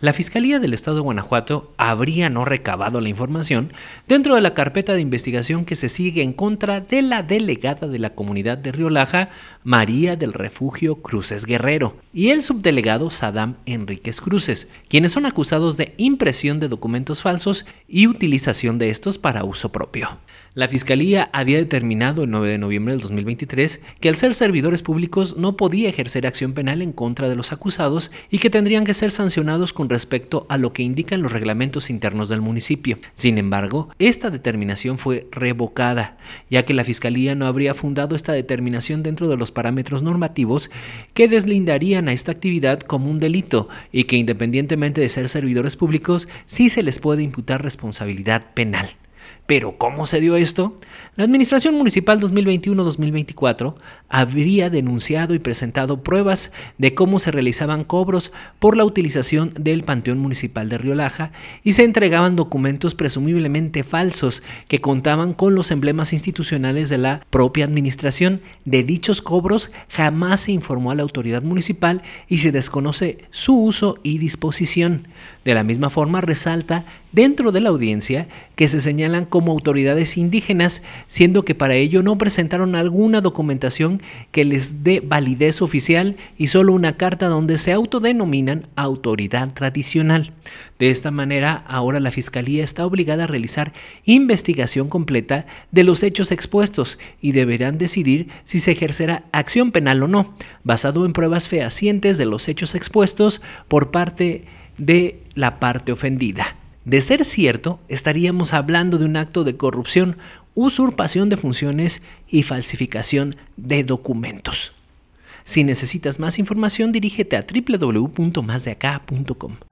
La Fiscalía del Estado de Guanajuato habría no recabado la información dentro de la carpeta de investigación que se sigue en contra de la delegada de la comunidad de Riolaja, María del Refugio Cruces Guerrero, y el subdelegado Sadam Enríquez Cruces, quienes son acusados de impresión de documentos falsos y utilización de estos para uso propio. La Fiscalía había determinado el 9 de noviembre del 2023 que al ser servidores públicos no podía ejercer acción penal en contra de los acusados y que tendrían que ser sancionados con respecto a lo que indican los reglamentos internos del municipio. Sin embargo, esta determinación fue revocada, ya que la Fiscalía no habría fundado esta determinación dentro de los parámetros normativos que deslindarían a esta actividad como un delito y que independientemente de ser servidores públicos, sí se les puede imputar responsabilidad penal. Pero ¿cómo se dio esto? La Administración Municipal 2021-2024 habría denunciado y presentado pruebas de cómo se realizaban cobros por la utilización del Panteón Municipal de Riolaja y se entregaban documentos presumiblemente falsos que contaban con los emblemas institucionales de la propia administración. De dichos cobros jamás se informó a la autoridad municipal y se desconoce su uso y disposición. De la misma forma resalta dentro de la audiencia que se señalan como autoridades indígenas, siendo que para ello no presentaron alguna documentación que les dé validez oficial y solo una carta donde se autodenominan autoridad tradicional. De esta manera, ahora la Fiscalía está obligada a realizar investigación completa de los hechos expuestos y deberán decidir si se ejercerá acción penal o no, basado en pruebas fehacientes de los hechos expuestos por parte de la parte ofendida. De ser cierto, estaríamos hablando de un acto de corrupción, usurpación de funciones y falsificación de documentos. Si necesitas más información, dirígete a www.masdeacá.com.